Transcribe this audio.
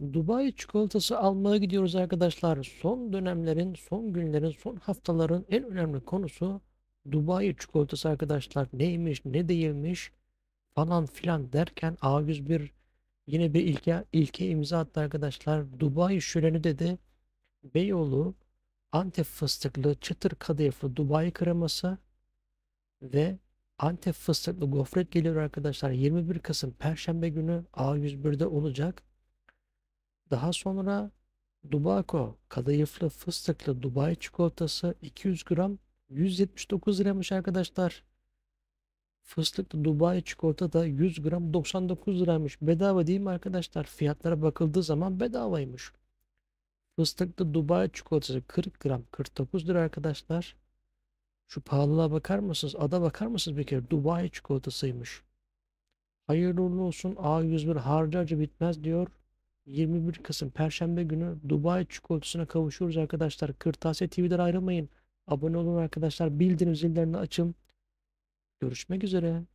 Dubai çikolatası almaya gidiyoruz arkadaşlar. Son dönemlerin, son günlerin, son haftaların en önemli konusu Dubai çikolatası arkadaşlar. Neymiş, ne değilmiş falan filan derken A101 yine bir ilke, ilke imza attı arkadaşlar. Dubai şöleni dedi. Beyoğlu Antep fıstıklı çıtır kadayıflı Dubai kreması ve Antep fıstıklı gofret geliyor arkadaşlar. 21 Kasım Perşembe günü A101'de olacak. Daha sonra Dubako kadayıflı fıstıklı Dubai çikolatası 200 gram 179 liraymış arkadaşlar. Fıstıklı Dubai çikolata da 100 gram 99 liraymış. Bedava değil mi arkadaşlar? Fiyatlara bakıldığı zaman bedavaymış. Fıstıklı Dubai çikolatası 40 gram 49 lira arkadaşlar. Şu pahalılığa bakar mısınız? Ada bakar mısınız bir kere? Dubai çikolatasıymış. Hayırlı olsun A101 harcarca bitmez diyor. 21 Kasım Perşembe günü Dubai çikolatasına kavuşuyoruz arkadaşlar. Kırtasiye TV'den ayrılmayın. Abone olun arkadaşlar. Bildirim zillerini açın. Görüşmek üzere.